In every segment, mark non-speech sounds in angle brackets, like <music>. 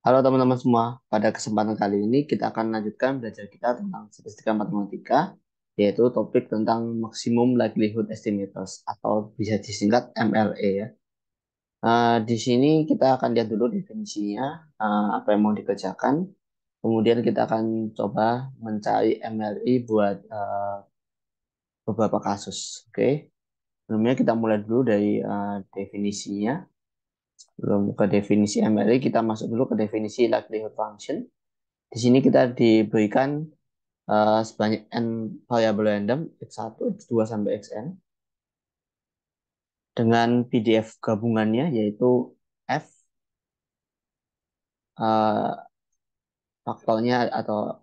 Halo teman-teman semua, pada kesempatan kali ini kita akan lanjutkan belajar kita tentang statistika matematika, yaitu topik tentang Maximum Likelihood Estimators, atau bisa disingkat MLE ya. Uh, di sini kita akan lihat dulu definisinya, uh, apa yang mau dikerjakan, kemudian kita akan coba mencari MLE buat uh, beberapa kasus, oke. Okay? Sebelumnya kita mulai dulu dari uh, definisinya. Belum ke definisi MLE, kita masuk dulu ke definisi likelihood function. Di sini kita diberikan uh, sebanyak n variable random x1, x2 sampai xn dengan PDF gabungannya yaitu f uh, faktornya atau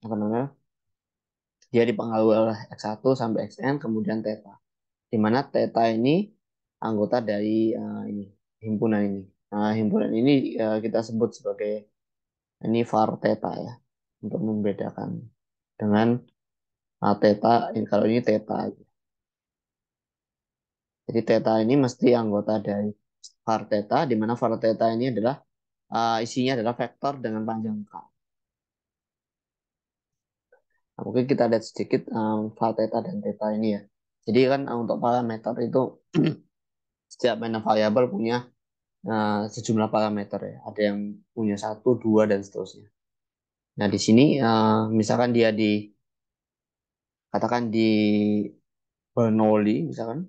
apa namanya dia dipengaruhi oleh X1 sampai Xn kemudian theta di mana theta ini anggota dari uh, ini himpunan ini. Nah, himpunan ini uh, kita sebut sebagai ini var teta ya untuk membedakan dengan uh, ini kalau ini teta aja. Jadi teta ini mesti anggota dari var teta di mana var teta ini adalah uh, isinya adalah vektor dengan panjang k. Nah, mungkin kita lihat sedikit um, ah, var teta dan teta ini ya. Jadi kan untuk parameter itu <clears throat> setiap mana variabel punya Nah, sejumlah parameter ya. Ada yang punya satu, dua dan seterusnya. Nah di sini eh, misalkan dia di katakan di Bernoulli misalkan.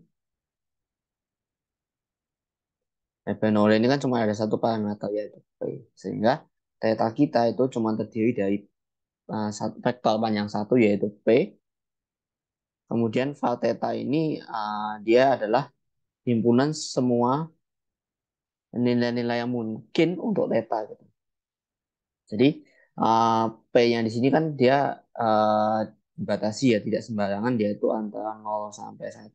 Nah, Bernoulli ini kan cuma ada satu parameter yaitu p, sehingga theta kita itu cuma terdiri dari uh, vektor panjang satu yaitu p. Kemudian far theta ini eh, dia adalah himpunan semua nilai-nilai yang mungkin untuk theta gitu. Jadi uh, P yang di sini kan dia uh, dibatasi ya tidak sembarangan dia itu antara 0 sampai 1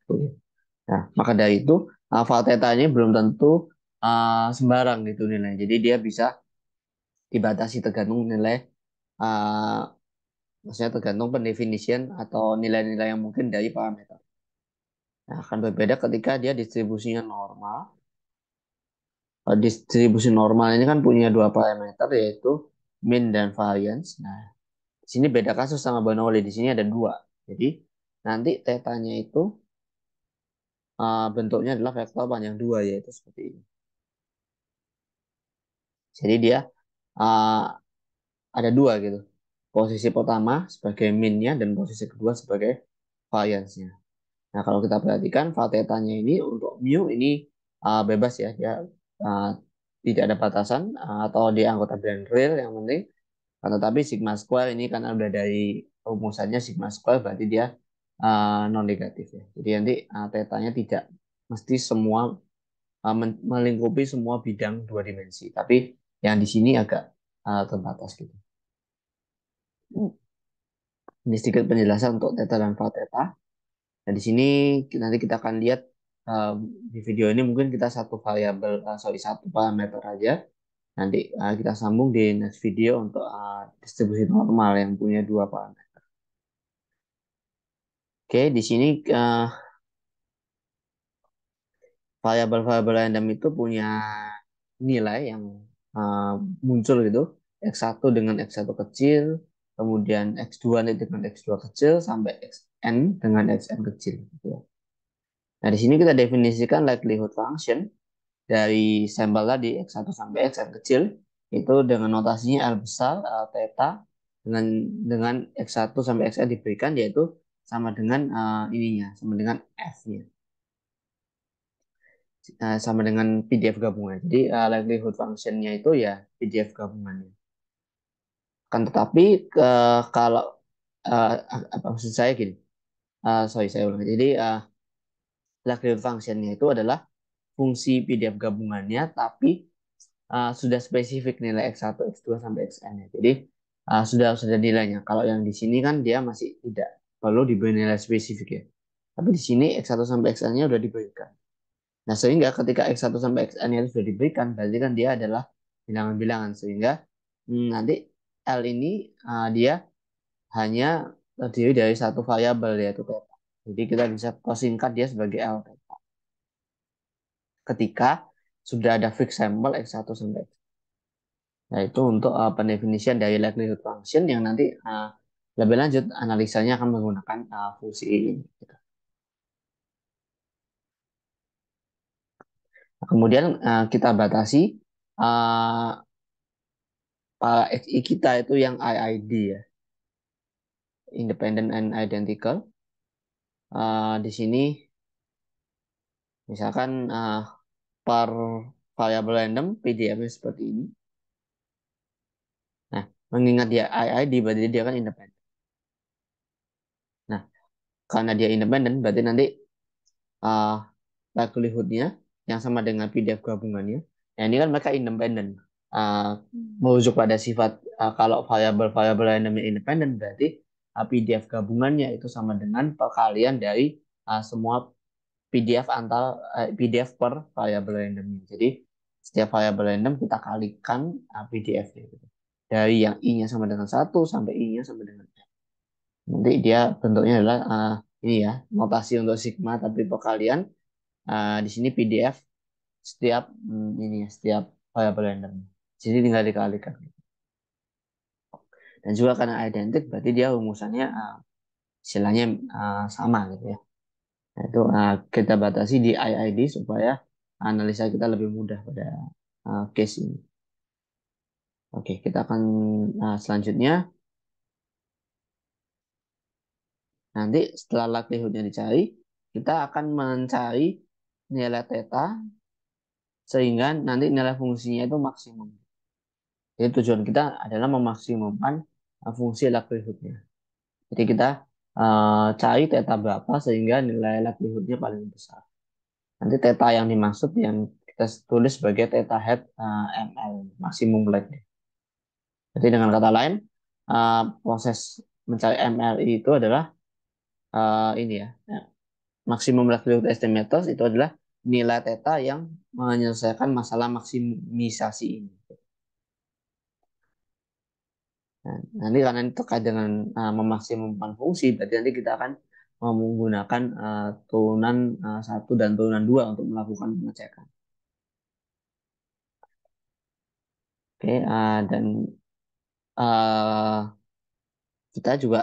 Nah, maka dari itu alfa uh, tetanya belum tentu uh, sembarang gitu nilai. Jadi dia bisa dibatasi tergantung nilai uh, maksudnya tergantung pendefinisian atau nilai-nilai yang mungkin dari parameter. Nah, akan berbeda ketika dia distribusinya normal Eh, distribusi normal ini kan punya dua parameter yaitu min dan variance. Nah, di sini beda kasus sama Bernoulli. Di sini ada dua. Jadi nanti tetanya itu uh, bentuknya adalah vektor panjang dua yaitu seperti ini. Jadi dia uh, ada dua gitu. Posisi pertama sebagai minnya dan posisi kedua sebagai variance-nya. Nah, kalau kita perhatikan, valtetanya ini untuk mu ini uh, bebas ya, dia Eh, tidak ada batasan eh, atau di anggota brand real yang penting. Nah, tetapi sigma square ini karena udah dari rumusannya sigma square berarti dia uh, eh, non negatif ya. Jadi nanti uh, tetanya tidak mesti semua uh, melingkupi semua bidang dua dimensi, tapi yang di sini agak uh, terbatas gitu. Ini sedikit penjelasan untuk teta dan tau teta. Nah, di sini nanti kita akan lihat um, di video ini mungkin kita satu variabel uh, sorry satu parameter aja nanti uh, kita sambung di next video untuk uh, distribusi normal yang punya dua parameter oke di sini uh, variabel-variabel random itu punya nilai yang uh, muncul gitu x1 dengan x1 kecil kemudian x2 dengan x2 kecil sampai xn dengan xn kecil gitu ya. Nah, di sini kita definisikan likelihood function dari sampel tadi X1 sampai X kecil itu dengan notasinya L besar, L theta dengan dengan X1 sampai Xn diberikan yaitu sama dengan uh, ininya, sama dengan F-nya. Uh, eh, sama dengan PDF gabungan. Jadi uh, likelihood function-nya itu ya PDF gabungannya. Kan tetapi uh, kalau uh, apa maksud saya gini. Uh, sorry saya ulang. Jadi uh, Lagrange function itu adalah fungsi PDF gabungannya, tapi uh, sudah spesifik nilai X1, X2, sampai Xn. Ya. Jadi uh, sudah sudah nilainya. Kalau yang di sini kan dia masih tidak perlu diberi nilai spesifik ya. Tapi di sini X1 sampai Xn-nya sudah diberikan. Nah, sehingga ketika X1 sampai Xn-nya sudah diberikan, berarti kan dia adalah bilangan-bilangan. Sehingga hmm, nanti L ini uh, dia hanya terdiri dari satu variabel yaitu top. Jadi kita bisa singkat dia sebagai theta. Ketika sudah ada fixed sample X1 sampai X. Nah, itu untuk uh, pendefinisian dari likelihood function yang nanti uh, lebih lanjut analisanya akan menggunakan uh, fungsi ini. Kemudian uh, kita batasi uh, XI kita itu yang IID ya. Independent and Identical uh, di sini misalkan uh, per variable random pdf seperti ini. Nah, mengingat dia IID berarti dia kan independen. Nah, karena dia independen berarti nanti uh, likelihood-nya yang sama dengan PDF gabungannya. Nah, ini kan mereka independen. Uh, merujuk pada sifat uh, kalau variable variable random independen berarti PDF gabungannya itu sama dengan perkalian dari uh, semua PDF antar uh, eh, PDF per variable randomnya. Jadi setiap variable random kita kalikan uh, ah, PDF-nya gitu. Dari yang i-nya sama dengan satu sampai i-nya sama dengan n. Nanti dia bentuknya adalah uh, ini ya notasi untuk sigma tapi perkalian uh, di sini PDF setiap hmm, ini ya setiap variable random. Jadi tinggal dikalikan. Gitu dan juga karena identik berarti dia rumusannya eh, istilahnya uh, sama gitu ya nah, itu uh, kita batasi di IID supaya analisa kita lebih mudah pada uh, case ini oke kita akan uh, selanjutnya nanti setelah likelihoodnya dicari kita akan mencari nilai theta sehingga nanti nilai fungsinya itu maksimum. Jadi tujuan kita adalah memaksimumkan Uh, fungsi likelihoodnya. Jadi kita uh, cari teta berapa sehingga nilai likelihoodnya paling besar. Nanti teta yang dimaksud yang kita tulis sebagai teta head uh, ML, maksimum lag. Jadi dengan kata lain, uh, proses mencari MLI itu adalah uh, ini ya, ya. maksimum likelihood estimators itu adalah nilai teta yang menyelesaikan masalah maksimisasi ini. Kan. Nanti karena itu terkait dengan uh, memaksimumkan fungsi, berarti nanti kita akan menggunakan uh, turunan uh, satu dan turunan dua untuk melakukan pengecekan. Oke, okay, uh, dan uh, kita juga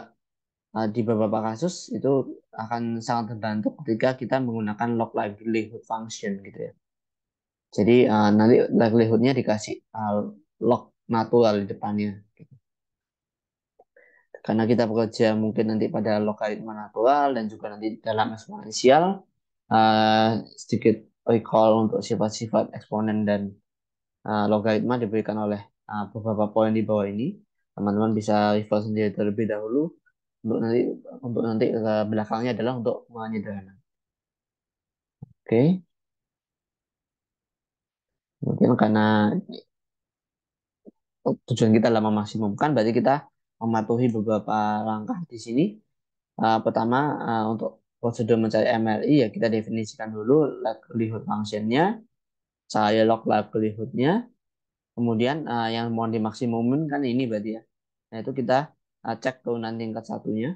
uh, di beberapa kasus itu akan sangat terbantu ketika kita menggunakan log likelihood function gitu ya. Jadi uh, nanti likelihoodnya dikasih uh, log natural di depannya. Gitu karena kita bekerja mungkin nanti pada logaritma natural dan juga nanti dalam eksponensial uh, sedikit recall untuk sifat-sifat eksponen dan uh, logaritma diberikan oleh uh, beberapa poin di bawah ini teman-teman bisa refer sendiri terlebih dahulu untuk nanti untuk nanti ke belakangnya adalah untuk menyederhana oke okay. mungkin karena tujuan kita adalah memaksimumkan berarti kita mematuhi beberapa langkah di sini. Uh, pertama uh, untuk prosedur mencari MLI ya kita definisikan dulu likelihood functionnya, saya log likelihoodnya, kemudian uh, yang mau dimaksimumkan kan ini berarti ya. Nah itu kita uh, cek nanti tingkat satunya,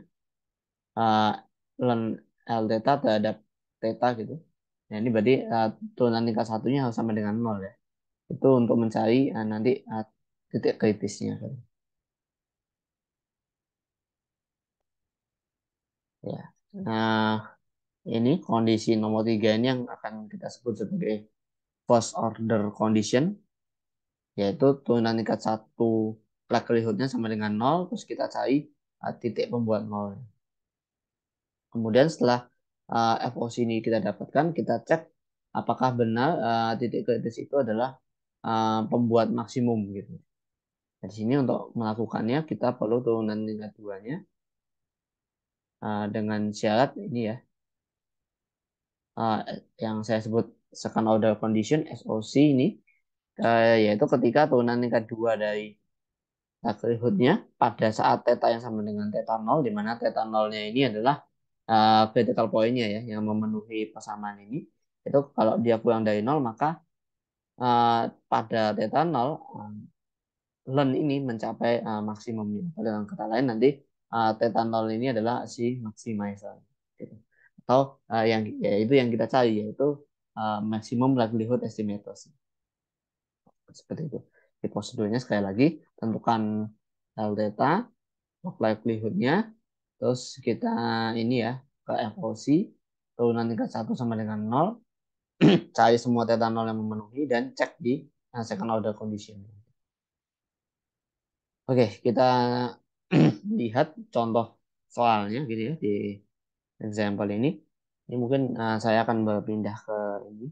uh, learn L theta terhadap theta gitu. Nah ini berarti uh, nanti tingkat satunya harus sama dengan nol ya. Itu untuk mencari uh, nanti uh, titik kritisnya. Gitu. Ya. Nah, ini kondisi nomor tiga ini yang akan kita sebut sebagai first order condition, yaitu turunan tingkat satu likelihoodnya sama dengan nol, terus kita cari uh, titik pembuat nol. Kemudian setelah uh, FOC ini kita dapatkan, kita cek apakah benar uh, titik kritis itu adalah uh, pembuat maksimum gitu. Di sini untuk melakukannya kita perlu turunan tingkat duanya. nya Eh, dengan syarat ini ya eh, yang saya sebut second order condition SOC ini eh, yaitu ketika turunan tingkat dua dari likelihoodnya pada saat theta yang sama dengan theta nol di mana theta 0 ini adalah uh, critical point ya yang memenuhi persamaan ini itu kalau dia kurang dari nol maka pada theta nol um, learn ini mencapai uh, maksimumnya. Dengan kata lain nanti uh, tetanol ini adalah si maximizer gitu. atau uh, yang ya itu yang kita cari yaitu uh, maximum likelihood estimator, seperti itu di prosedurnya sekali lagi tentukan L delta likelihoodnya terus kita ini ya ke FOC turunan tingkat 1 sama dengan 0 <clears throat> cari semua theta 0 yang memenuhi dan cek di second order condition oke okay, kita <clears throat> lihat contoh soalnya gitu ya di example ini ini mungkin uh, saya akan berpindah ke ini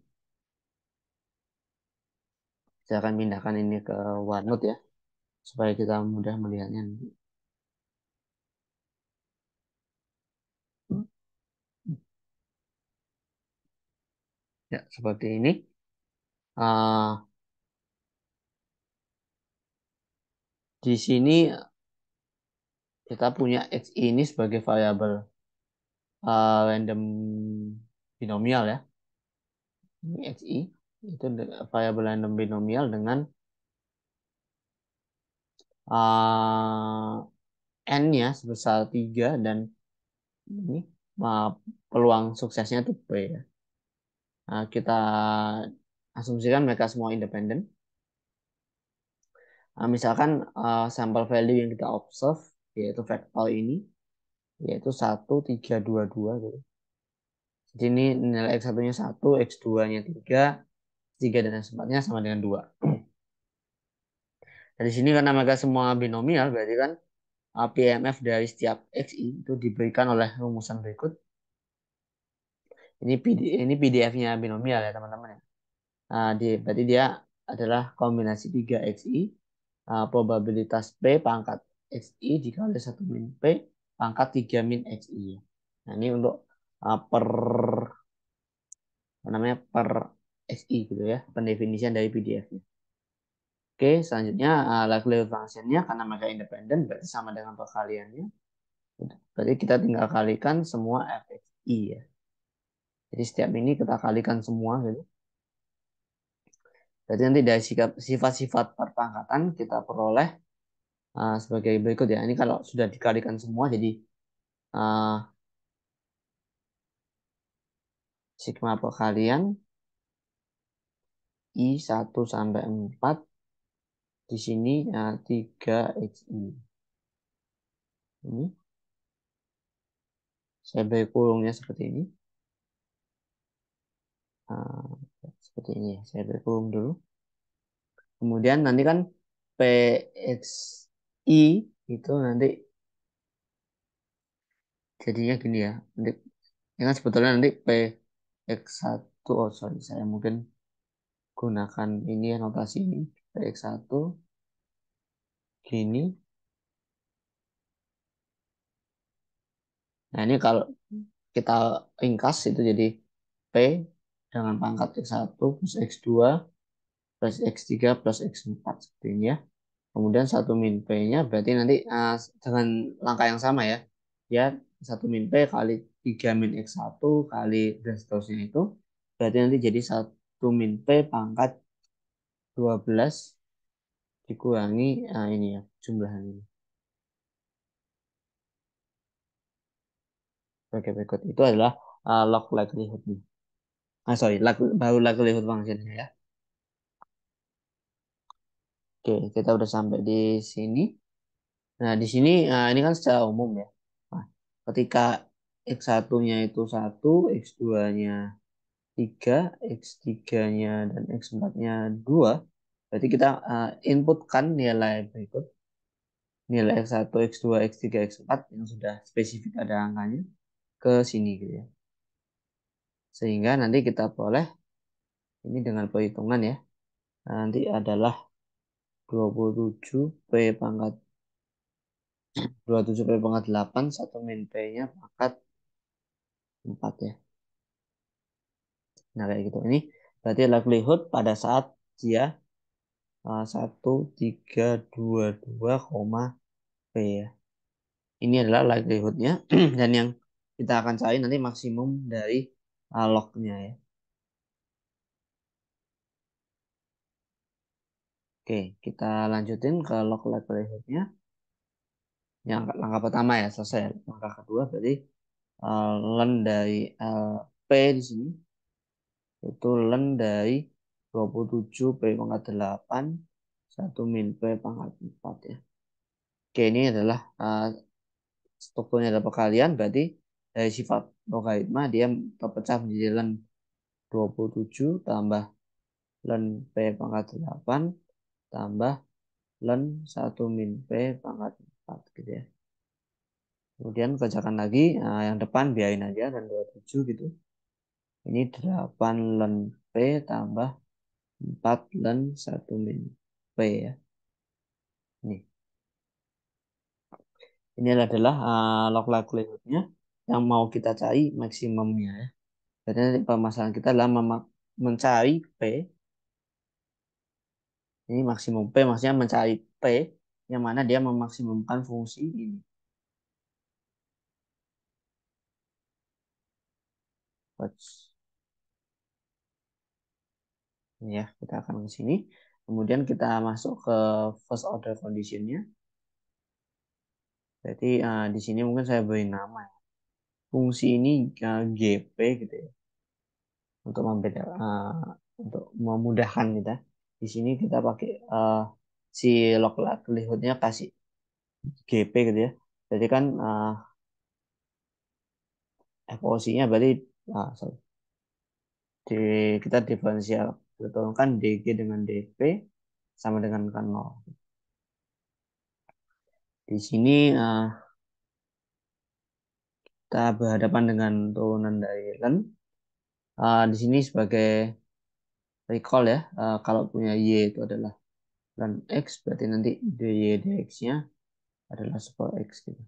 saya akan pindahkan ini ke OneNote ya supaya kita mudah melihatnya nanti. ya seperti ini uh, di sini kita punya x ini sebagai variabel uh, random binomial ya. Ini i itu variabel random binomial dengan uh, n-nya sebesar tiga dan ini uh, peluang suksesnya itu p ya. Nah, kita asumsikan mereka semua independen. Nah, misalkan uh, sampel value yang kita observe yaitu vektor ini yaitu 1 3 2 2 gitu. Jadi ini nilai x1-nya 1, x2-nya 3, 3 dan x4-nya sama dengan 2. <clears throat> Dari sini karena mereka semua binomial berarti kan PMF dari setiap xi itu diberikan oleh rumusan berikut. Ini PD, ini PDF-nya binomial ya teman-teman ya. Nah, di, berarti dia adalah kombinasi 3 xi uh, probabilitas P pangkat xi jika ada satu min p pangkat 3 min xi. Nah ini untuk uh, per apa namanya per xi gitu ya pendefinisian dari PDF-nya. Oke selanjutnya uh, ah, likelihood functionnya karena mereka independen berarti sama dengan perkaliannya. Berarti kita tinggal kalikan semua fxi ya. Jadi setiap ini kita kalikan semua gitu. Jadi nanti dari sifat-sifat perpangkatan kita peroleh Eh, sebagai berikut ya. Ini kalau sudah dikalikan semua jadi uh, sigma perkalian I 1 sampai 4 di sini uh, eh, 3 XI. Ini. Saya beri kurungnya seperti ini. Uh, seperti ini ya. Saya beri kurung dulu. Kemudian nanti kan PX i itu nanti jadinya gini ya nanti ya kan sebetulnya nanti p x1 oh sorry saya mungkin gunakan ini ya notasi ini p x1 gini nah ini kalau kita ringkas itu jadi p dengan pangkat x1 plus x2 plus x3 plus x4 seperti ini ya kemudian satu min p-nya berarti nanti uh, dengan langkah yang sama ya ya satu min p kali 3 min x1 kali dan seterusnya itu berarti nanti jadi satu min p pangkat 12 dikurangi uh, ini ya jumlah ini sebagai berikut itu adalah uh, log nih ah sorry log, baru likelihood functionnya ya Oke, kita udah sampai di sini. Nah, di sini nah ini kan secara umum ya. Nah, ketika X1-nya itu 1, X2-nya 3, X3-nya dan X4-nya 2, berarti kita uh, inputkan nilai berikut. Nilai X1, X2, X3, X4 yang sudah spesifik ada angkanya ke sini gitu ya. Sehingga nanti kita boleh ini dengan perhitungan ya. Nanti adalah 27 P pangkat 27 P pangkat 8 1 min P-nya pangkat 4 ya. Nah kayak gitu. Ini berarti likelihood pada saat dia uh, koma P ya. Ini adalah likelihoodnya <clears throat> dan yang kita akan cari nanti maksimum dari uh, lognya ya. Oke, kita lanjutin ke log likelihood-nya. Yang langkah pertama ya selesai. Langkah kedua berarti uh, len dari uh, di sini itu len dari 27 P pangkat 8 1 min P pangkat 4 ya. Oke, ini adalah uh, strukturnya ada perkalian berarti dari sifat logaritma dia terpecah menjadi len 27 tambah len P pangkat 8 tambah len 1 min P pangkat 4 gitu ya. Kemudian kerjakan lagi nah, yang depan biarin aja dan 27 gitu. Ini 8 len P tambah 4 len 1 min P ya. Ini. Ini adalah uh, log likelihoodnya yang mau kita cari maksimumnya ya. Jadi permasalahan kita adalah mencari P ini maksimum P maksudnya mencari P yang mana dia memaksimumkan fungsi ini. Let's. Ya, kita akan ke sini. Kemudian kita masuk ke first order conditionnya. Jadi uh, eh, di sini mungkin saya beri nama ya. Fungsi ini uh, eh, GP gitu ya. Untuk membedakan, uh, untuk memudahkan kita. Gitu di sini kita pakai uh, si likelihoodnya kasih GP gitu ya jadi kan uh, eh, FOC-nya berarti ah, sorry. Di, kita diferensial kan DG dengan DP sama dengan kan 0 di sini uh, kita berhadapan dengan turunan dari len. Uh, ah, di sini sebagai recall ya uh, kalau punya y itu adalah dan x berarti nanti dy dx-nya adalah sebuah x gitu.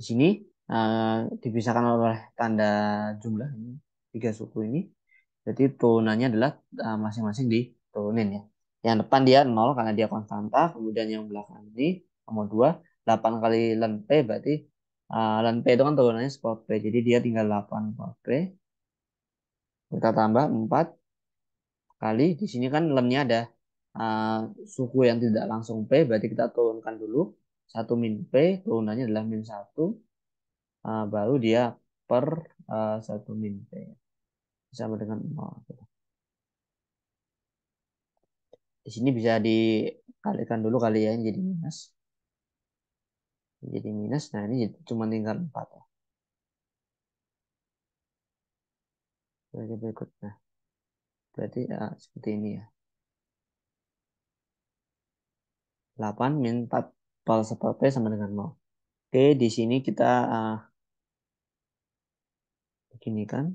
Di sini uh, dipisahkan oleh tanda jumlah ini tiga suku ini. Jadi tonanya adalah eh, masing-masing uh, diturunin ya. Yang depan dia nol karena dia konstanta, kemudian yang belakang ini nomor dua 8 kali ln p berarti uh, ln p itu kan turunannya spot p. Jadi dia tinggal 8 spot p. Kita tambah 4 kali di sini kan lemnya ada uh, suku yang tidak langsung P berarti kita turunkan dulu satu min P turunannya adalah min satu uh, baru dia per uh, min P sama dengan nol. di sini bisa dikalikan dulu kali ya jadi minus jadi minus nah ini cuma tinggal empat ya sebagai berikutnya Berarti ya, seperti ini ya. 8 min 4 pal seper P sama dengan 0. Oke, di sini kita uh, begini kan.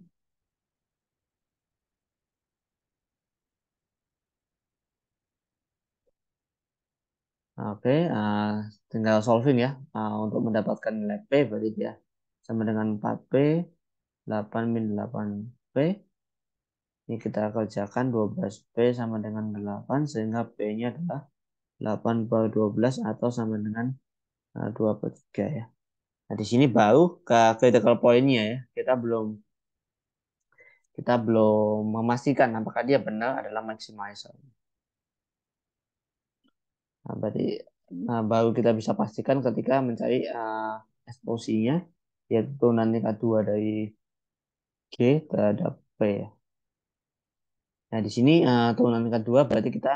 Oke, uh, tinggal solving ya. Uh, untuk mendapatkan nilai P berarti ya sama dengan 4P, 8 min 8P ini kita kerjakan 12P sama dengan 8 sehingga P-nya adalah 8 per 12 atau sama dengan 2 eh, per 3 ya. Nah, di sini baru ke critical point-nya ya. Kita belum kita belum memastikan apakah dia benar adalah maximizer. Nah, berarti nah, baru kita bisa pastikan ketika mencari uh, eh, eksposinya, yaitu nanti K2 dari G terhadap P ya. Nah, di sini uh, turunan tingkat 2 berarti kita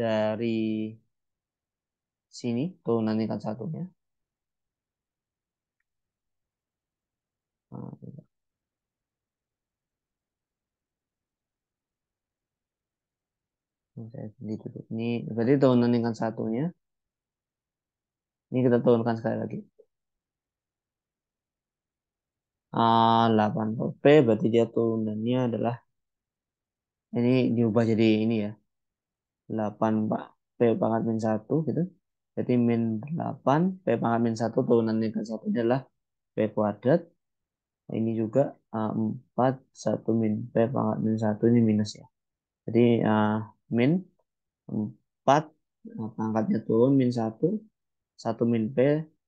dari sini turunan tingkat satunya. Nah, nah, saya Ini berarti turunan tingkat satunya. Ini kita turunkan sekali lagi. Uh, 80P berarti dia turunannya adalah ini diubah jadi ini ya. 8 Pak. P pangkat min satu gitu. Jadi min 8, P pangkat min satu turunannya ke satu adalah P kuadrat. Ini juga uh, eh, 4, satu min P pangkat min satu ini minus ya. Jadi uh, min 4 uh, eh, pangkatnya turun min satu. Satu min P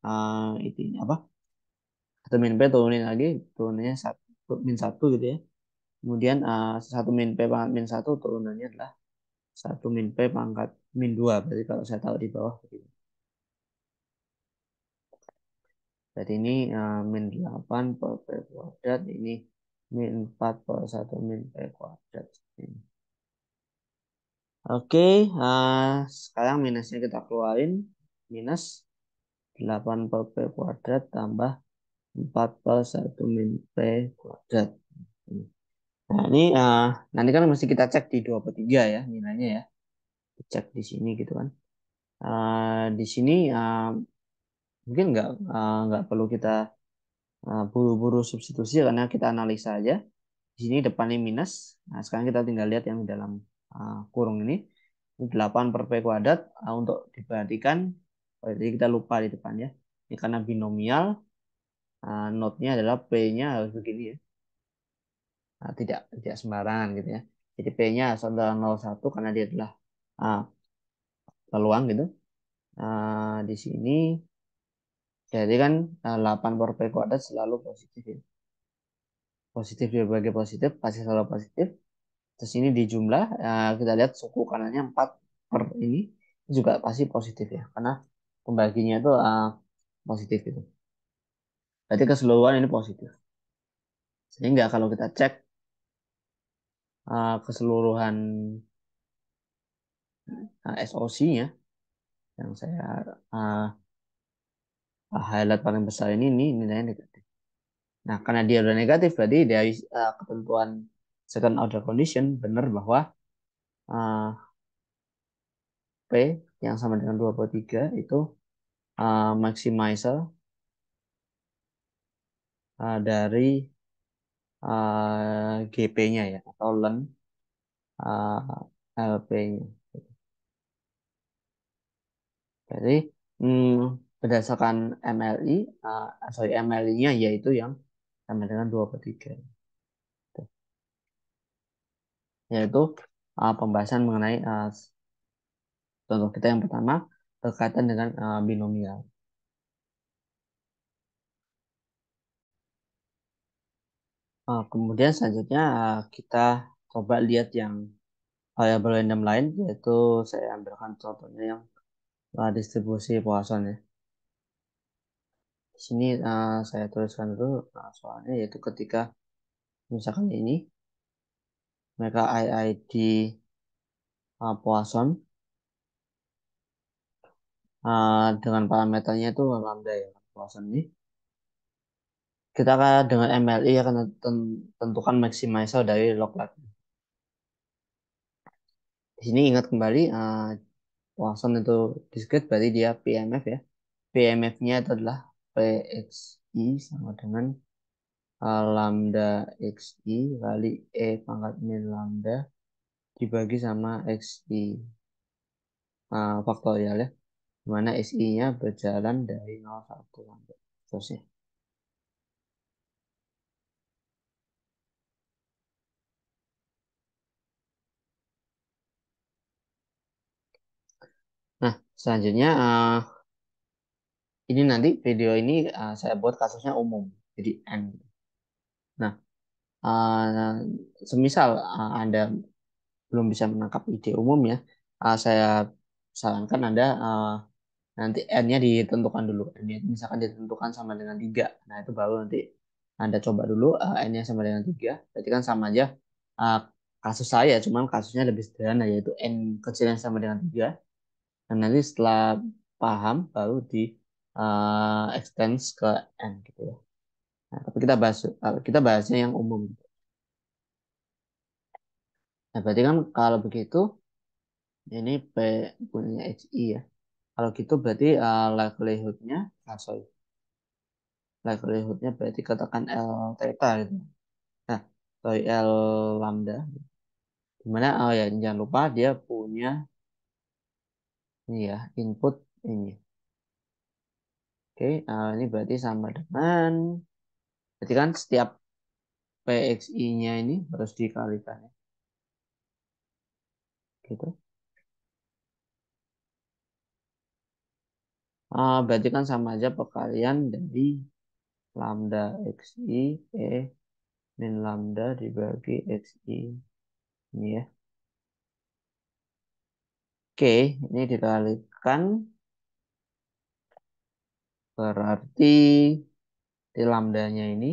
uh, itu apa? Satu min P turunin lagi, turunnya satu min satu gitu ya. Kemudian uh, eh, 1 min P pangkat min 1 turunannya adalah 1 min P pangkat min 2. Berarti kalau saya tahu di bawah begini. Jadi ini uh, min 8 per P kuadrat. Ini min 4 per 1 min P kuadrat. Ini. Oke, uh, sekarang minusnya kita keluarin. Minus 8 per P kuadrat tambah 4 per 1 min P kuadrat. Ini. Nah, ini uh, nanti kan mesti kita cek di 2 per 3 ya nilainya ya. Cek di sini gitu kan. Uh, di sini uh, mungkin nggak uh, perlu kita buru-buru uh, substitusi ya, karena kita analisa aja. Di sini depannya minus. Nah, sekarang kita tinggal lihat yang di dalam uh, kurung ini. Ini 8 per P kuadrat uh, untuk diperhatikan. Oh, jadi kita lupa di depan ya Ini karena binomial, uh, notnya adalah P-nya harus begini ya nah, tidak tidak sembarangan gitu ya jadi p-nya adalah 01 karena dia adalah uh, peluang gitu uh, di sini jadi kan uh, 8 per p kuadrat selalu positif ya positif berbagai ya, positif pasti selalu positif terus ini di jumlah uh, kita lihat suku kanannya 4 per ini juga pasti positif ya karena pembaginya itu uh, positif gitu berarti keseluruhan ini positif sehingga kalau kita cek Eh, keseluruhan eh, SOC-nya yang saya eh, highlight paling besar ini ini nilainya negatif. Nah, karena dia udah negatif berarti dari ketentuan second order condition benar bahwa P yang sama dengan 2 3 itu uh, maximizer dari uh, eh, GP-nya ya atau len uh, eh, LP-nya. Jadi hmm, berdasarkan MLI, uh, eh, sorry MLI-nya yaitu yang sama dengan dua per 3. Yaitu uh, pembahasan mengenai uh, contoh kita yang pertama berkaitan dengan uh, binomial. Uh, kemudian selanjutnya uh, kita coba lihat yang variabel random lain yaitu saya ambilkan contohnya yang uh, distribusi Poisson ya. Di sini uh, saya tuliskan dulu uh, soalnya yaitu ketika misalkan ini mereka IID uh, Poisson uh, dengan parameternya itu lambda ya Poisson ini kita akan dengan MLI akan ya, tentukan maximizer dari log lab. Di sini ingat kembali uh, Watson itu discrete berarti dia PMF ya. PMF-nya itu adalah PXI sama dengan uh, lambda XI kali E pangkat min lambda dibagi sama XI uh, eh, faktorial ya. Dimana XI-nya berjalan dari 0, 1, sampai seterusnya. Selanjutnya, uh, ini nanti video ini uh, saya buat kasusnya umum, jadi N. Nah, uh, semisal uh, Anda belum bisa menangkap ide umum ya, uh, saya sarankan Anda uh, nanti N-nya ditentukan dulu. N-nya misalkan ditentukan sama dengan tiga Nah, itu baru nanti Anda coba dulu uh, N-nya sama dengan tiga Berarti kan sama aja uh, kasus saya, cuman kasusnya lebih sederhana, yaitu N kecilnya sama dengan tiga dan nanti setelah paham baru di uh, eh, extends ke n gitu ya nah, tapi kita bahas eh, kita bahasnya yang umum nah berarti kan kalau begitu ini p punya hi ya kalau gitu berarti uh, likelihoodnya ah sorry likelihoodnya berarti katakan L theta gitu. Nah, sorry L lambda. Gimana oh ya jangan lupa dia punya ini ya, input ini. Oke, nah ini berarti sama dengan, berarti kan setiap PXI-nya ini harus dikalikan ya. Gitu. Ah, berarti kan sama aja perkalian dari lambda XI E min lambda dibagi XI ini ya. Oke, ini dikalikan. Berarti di lambdanya ini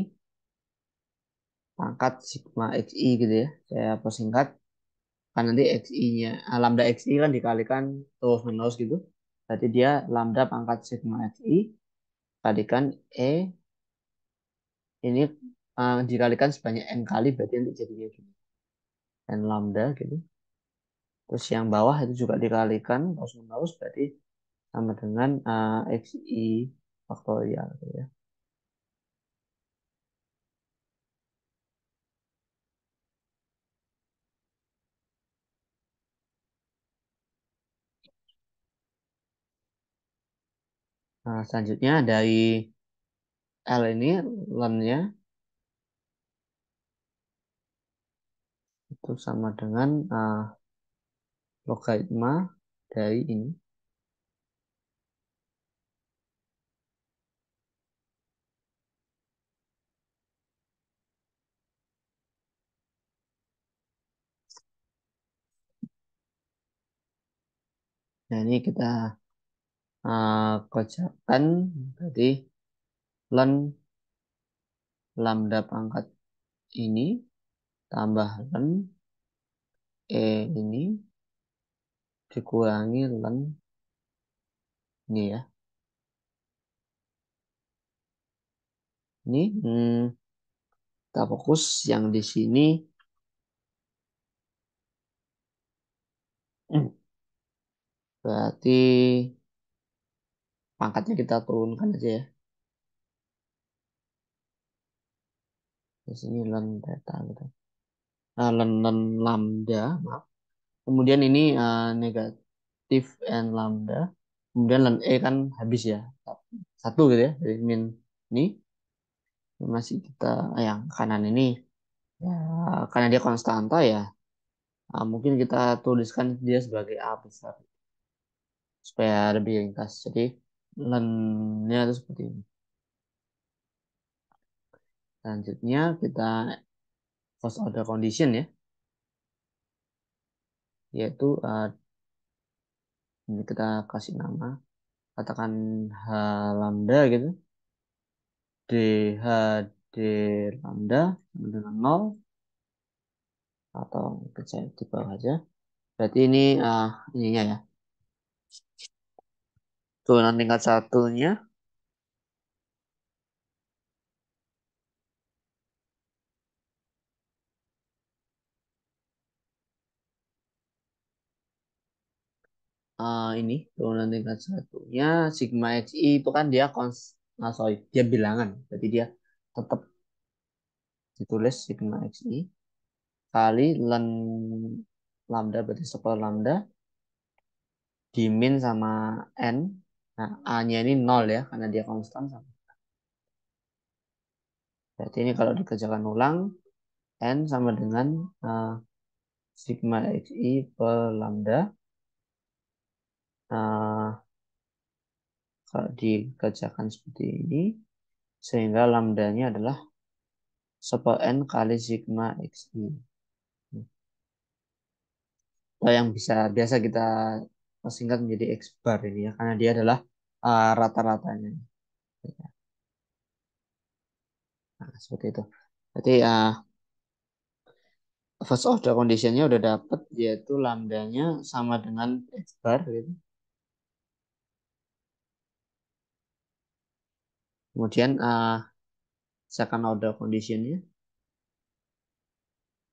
pangkat sigma xi gitu ya. Saya persingkat. Kan nanti xi-nya, ah, lambda xi kan dikalikan terus menerus gitu. Berarti dia lambda pangkat sigma xi kalikan e ini uh, dikalikan sebanyak n kali berarti nanti jadinya gini. n lambda gitu. Terus yang bawah itu juga dikalikan terus menerus berarti sama dengan uh, eh, xi faktorial gitu ya. Nah, selanjutnya dari L ini lemnya itu sama dengan uh, logaritma dari ini. Nah, ini kita uh, kerjakan berarti ln lambda pangkat ini tambah ln e ini dikurangi len kan? ini ya ini hmm, kita fokus yang di sini hmm. berarti pangkatnya kita turunkan aja ya di sini len beta gitu nah, len len lambda maaf kemudian ini uh, negatif n lambda kemudian n e eh, kan habis ya satu gitu ya jadi min ini masih kita eh, yang kanan ini ya karena dia konstanta ya nah, mungkin kita tuliskan dia sebagai a besar supaya lebih ringkas jadi lennya itu seperti ini selanjutnya kita first order condition ya yaitu eh, ini kita kasih nama katakan H lambda gitu d lambda dengan 0 atau mungkin saya di bawah aja berarti ini uh, ininya ya turunan tingkat satunya uh, ini turunan tingkat satunya sigma xi itu kan dia ah, sorry, dia bilangan jadi dia tetap ditulis sigma xi kali len lambda berarti sekolah lambda dimin sama n nah a nya ini nol ya karena dia konstan sama berarti ini kalau dikerjakan ulang n sama dengan uh, sigma xi per lambda uh, dikerjakan seperti ini sehingga lambdanya adalah super n kali sigma x i Atau yang bisa biasa kita singkat menjadi x bar ini ya karena dia adalah uh, rata-ratanya. Nah, seperti itu. Jadi uh, eh, first of the conditionnya udah dapet yaitu lambdanya sama dengan x bar gitu. Kemudian uh, second order conditionnya.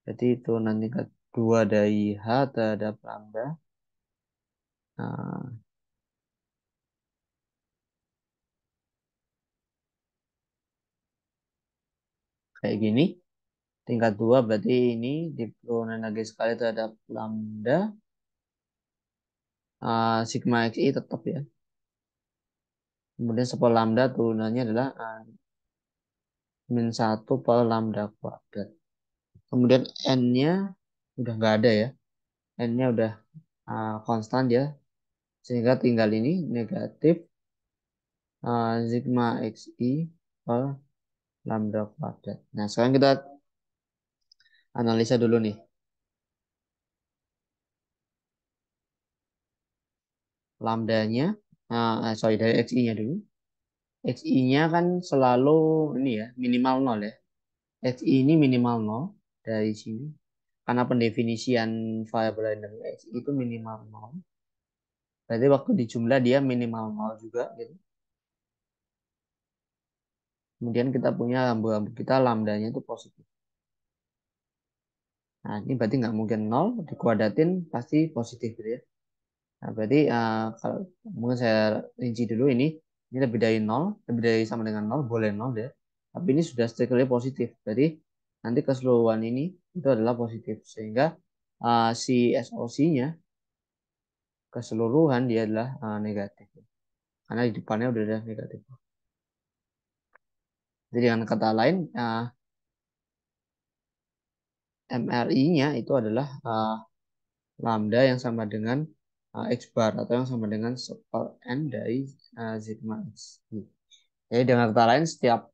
Jadi itu nanti kedua dari H terhadap lambda. Uh, kayak gini. Tingkat dua berarti ini diperlukan lagi sekali terhadap lambda. Uh, sigma xi tetap ya. Kemudian sepuluh lambda turunannya adalah A eh, min 1 per lambda kuadrat. Kemudian N-nya udah nggak ada ya. N-nya udah uh, konstan ya. Sehingga tinggal ini negatif uh, sigma xi per lambda kuadrat. Nah, sekarang kita analisa dulu nih. Lambdanya uh, sorry dari xi-nya dulu. xi-nya kan selalu ini ya minimal nol ya. xi ini minimal nol dari sini karena pendefinisian variabel random xi itu minimal nol. Berarti waktu dijumlah dia minimal nol juga gitu. Kemudian kita punya rambu-rambu kita lambdanya itu positif. Nah, ini berarti nggak mungkin nol dikuadratin pasti positif gitu ya. Nah, berarti uh, kalau mungkin saya rinci dulu ini, ini lebih dari nol, lebih dari sama dengan nol, boleh nol ya. Tapi ini sudah strictly positif. Jadi nanti keseluruhan ini itu adalah positif. Sehingga uh, si SOC-nya keseluruhan dia adalah uh, negatif. Karena di depannya udah ada negatif. Jadi dengan kata lain, uh, MRI-nya itu adalah uh, lambda yang sama dengan uh, X bar atau yang sama dengan super N dari uh, sigma X. Hmm. Jadi dengan kata lain setiap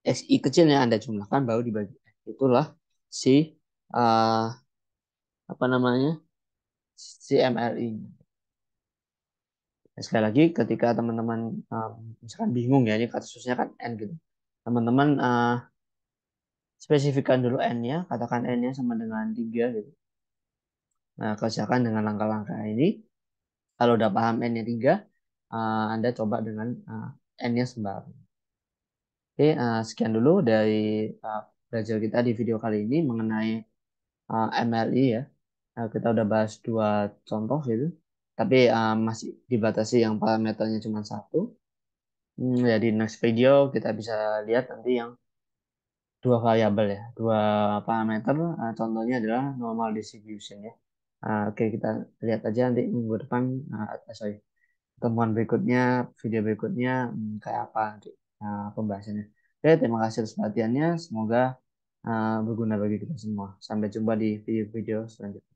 XI kecil yang Anda jumlahkan baru dibagi Itulah si uh, apa namanya si MRI. Nah, sekali lagi ketika teman-teman uh, misalkan bingung ya ini kasusnya kan N gitu. Teman-teman uh, spesifikkan dulu N-nya, katakan N-nya sama dengan tiga gitu. Nah, kerjakan dengan langkah-langkah ini. Kalau udah paham N-nya 3, uh, eh, Anda coba dengan uh, N-nya sembarang. Oke, uh, sekian dulu dari uh, belajar kita di video kali ini mengenai uh, MLI ya. Uh, kita udah bahas dua contoh gitu, tapi uh, masih dibatasi yang parameternya cuma satu. Hmm, ya di next video kita bisa lihat nanti yang dua variabel ya, dua parameter. Uh, contohnya adalah normal distribution ya. Uh, Oke, okay, kita lihat aja nanti minggu depan, uh, sorry, temuan berikutnya, video berikutnya, um, kayak apa nanti uh, pembahasannya. Oke, okay, terima kasih atas perhatiannya. Semoga uh, berguna bagi kita semua. Sampai jumpa di video-video selanjutnya.